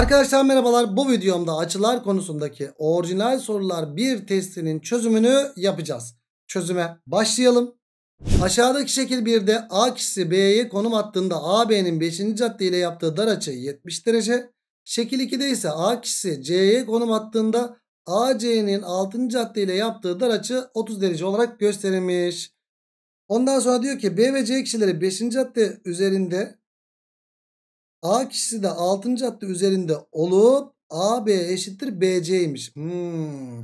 Arkadaşlar merhabalar bu videomda açılar konusundaki orijinal sorular bir testinin çözümünü yapacağız. Çözüme başlayalım. Aşağıdaki şekil 1'de A kişisi B'ye konum attığında AB'nin 5. cadde ile yaptığı dar açı 70 derece. Şekil 2'de ise A kişisi C'ye konum attığında AC'nin 6. cadde ile yaptığı dar açı 30 derece olarak gösterilmiş. Ondan sonra diyor ki B ve C kişileri 5. cadde üzerinde A kişisi de 6. hattı üzerinde olup AB eşittir BC'ymiş. Hmm.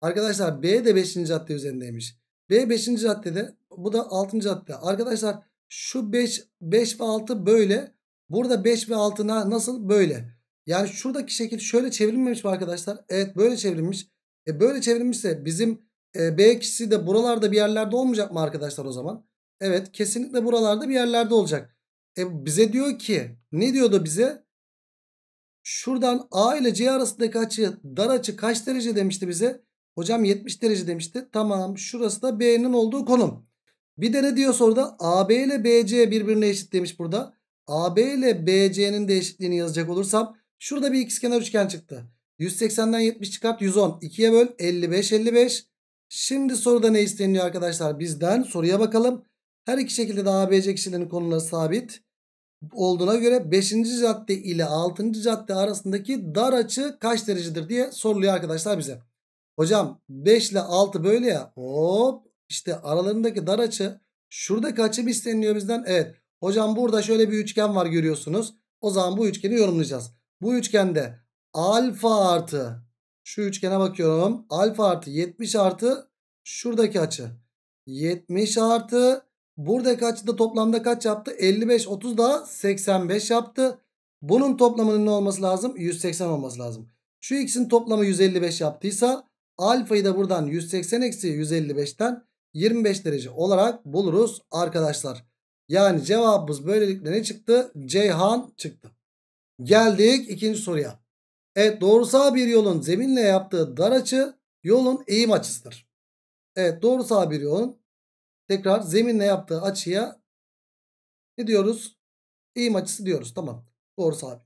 Arkadaşlar B de 5. hattı üzerindeymiş. B 5. haddede bu da 6. hatta. Arkadaşlar şu 5 5 ve 6 böyle. Burada 5 ve 6 nasıl böyle. Yani şuradaki şekil şöyle çevrilmemiş mi arkadaşlar? Evet böyle çevrilmiş. E böyle çevrilmişse bizim e, B kişisi de buralarda bir yerlerde olmayacak mı arkadaşlar o zaman? Evet kesinlikle buralarda bir yerlerde olacak. E bize diyor ki ne diyordu bize? Şuradan A ile C arasındaki açı dar açı kaç derece demişti bize? Hocam 70 derece demişti. Tamam şurası da B'nin olduğu konum. Bir de ne diyor soruda? AB ile BC birbirine eşit demiş burada. AB ile BC'nin de eşitliğini yazacak olursam şurada bir ikizkenar üçgen çıktı. 180'den 70 çıkart 110. 2'ye böl 55 55. Şimdi soruda ne isteniyor arkadaşlar? Bizden soruya bakalım. Her iki şekilde de ABC kişilerinin konuları sabit olduğuna göre 5. cadde ile 6. cadde arasındaki dar açı kaç derecedir diye soruluyor arkadaşlar bize. Hocam 5 ile 6 böyle ya hop işte aralarındaki dar açı şuradaki açı bir isteniyor bizden. Evet hocam burada şöyle bir üçgen var görüyorsunuz. O zaman bu üçgeni yorumlayacağız. Bu üçgende alfa artı şu üçgene bakıyorum alfa artı 70 artı şuradaki açı 70 artı Buradaki açıda toplamda kaç yaptı? 55 30 daha 85 yaptı. Bunun toplamının ne olması lazım? 180 olması lazım. Şu ikisinin toplamı 155 yaptıysa alfayı da buradan 180 eksi 155'ten 25 derece olarak buluruz arkadaşlar. Yani cevabımız böylelikle ne çıktı? Ceyhan çıktı. Geldik ikinci soruya. Evet doğrusal bir yolun zeminle yaptığı dar açı yolun eğim açısıdır. Evet doğrusal bir yolun Tekrar zeminle yaptığı açıya ne diyoruz? Eğim açısı diyoruz. Tamam. doğru sabit.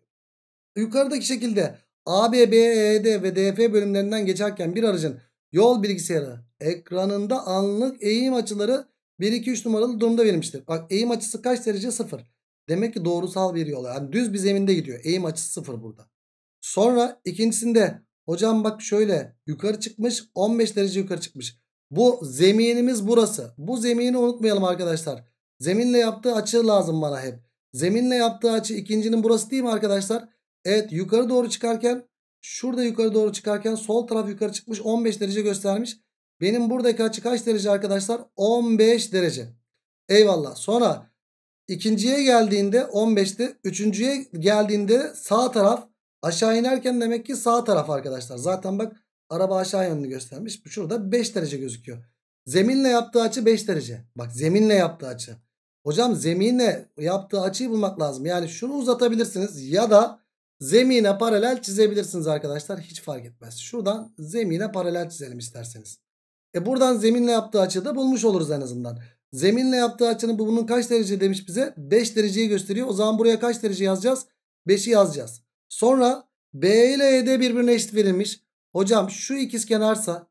Yukarıdaki şekilde AB, BED ve DF bölümlerinden geçerken bir aracın yol bilgisayarı ekranında anlık eğim açıları 1 2 3 numaralı durumda verilmiştir. Bak eğim açısı kaç derece? 0. Demek ki doğrusal bir yol. Yani düz bir zeminde gidiyor. Eğim açısı 0 burada. Sonra ikincisinde hocam bak şöyle yukarı çıkmış 15 derece yukarı çıkmış. Bu zeminimiz burası. Bu zemini unutmayalım arkadaşlar. Zeminle yaptığı açı lazım bana hep. Zeminle yaptığı açı ikincinin burası değil mi arkadaşlar? Evet yukarı doğru çıkarken şurada yukarı doğru çıkarken sol taraf yukarı çıkmış 15 derece göstermiş. Benim buradaki açı kaç derece arkadaşlar? 15 derece. Eyvallah. Sonra ikinciye geldiğinde 15'te. Üçüncüye geldiğinde sağ taraf aşağı inerken demek ki sağ taraf arkadaşlar. Zaten bak Araba aşağı yönünü göstermiş. Bu Şurada 5 derece gözüküyor. Zeminle yaptığı açı 5 derece. Bak zeminle yaptığı açı. Hocam zeminle yaptığı açıyı bulmak lazım. Yani şunu uzatabilirsiniz ya da zemine paralel çizebilirsiniz arkadaşlar. Hiç fark etmez. Şuradan zemine paralel çizelim isterseniz. E buradan zeminle yaptığı açıyı da bulmuş oluruz en azından. Zeminle yaptığı açının bunun kaç derece demiş bize? 5 dereceyi gösteriyor. O zaman buraya kaç derece yazacağız? 5'i yazacağız. Sonra B ile E'de birbirine eşit verilmiş. Hocam şu ikiz kenarsa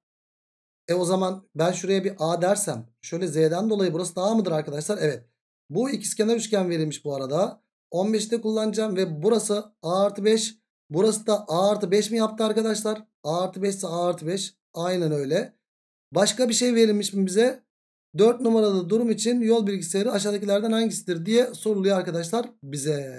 e o zaman ben şuraya bir A dersem şöyle Z'den dolayı burası daha mıdır arkadaşlar? Evet. Bu ikizkenar üçgen verilmiş bu arada. 15'te kullanacağım ve burası A artı 5. Burası da A artı 5 mi yaptı arkadaşlar? A artı 5 ise A artı 5. Aynen öyle. Başka bir şey verilmiş mi bize? 4 numaralı durum için yol bilgisayarı aşağıdakilerden hangisidir diye soruluyor arkadaşlar bize.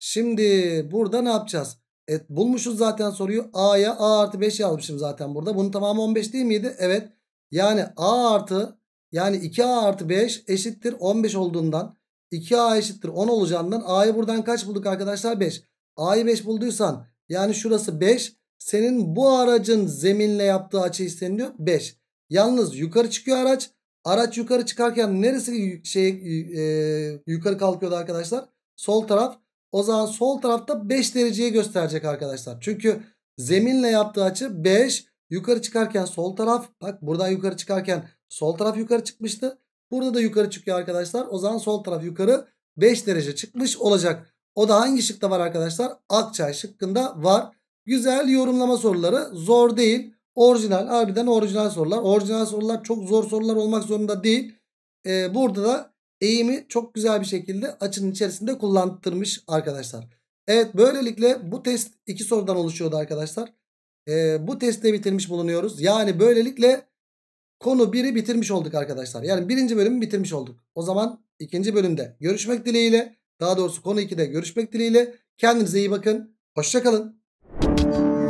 Şimdi burada ne yapacağız? Evet bulmuşuz zaten soruyu. A'ya A artı 5 yazmışım zaten burada. Bunun tamamı 15 değil miydi? Evet. Yani A artı yani 2A artı 5 eşittir 15 olduğundan 2A eşittir 10 olacağından A'yı buradan kaç bulduk arkadaşlar? 5. A'yı 5 bulduysan yani şurası 5. Senin bu aracın zeminle yaptığı açı isteniliyor 5. Yalnız yukarı çıkıyor araç. Araç yukarı çıkarken neresi şey e, yukarı kalkıyordu arkadaşlar? Sol taraf. O zaman sol tarafta 5 dereceyi gösterecek arkadaşlar. Çünkü zeminle yaptığı açı 5. Yukarı çıkarken sol taraf bak buradan yukarı çıkarken sol taraf yukarı çıkmıştı. Burada da yukarı çıkıyor arkadaşlar. O zaman sol taraf yukarı 5 derece çıkmış olacak. O da hangi şıkta var arkadaşlar? Akçay şıkkında var. Güzel yorumlama soruları zor değil. Orijinal harbiden orijinal sorular. Orijinal sorular çok zor sorular olmak zorunda değil. Ee, burada da eğimi çok güzel bir şekilde açının içerisinde kullandırmış arkadaşlar. Evet böylelikle bu test iki sorudan oluşuyordu arkadaşlar. Ee, bu testte bitirmiş bulunuyoruz. Yani böylelikle konu 1'i bitirmiş olduk arkadaşlar. Yani birinci bölümü bitirmiş olduk. O zaman ikinci bölümde görüşmek dileğiyle daha doğrusu konu 2'de görüşmek dileğiyle. Kendinize iyi bakın. Hoşçakalın.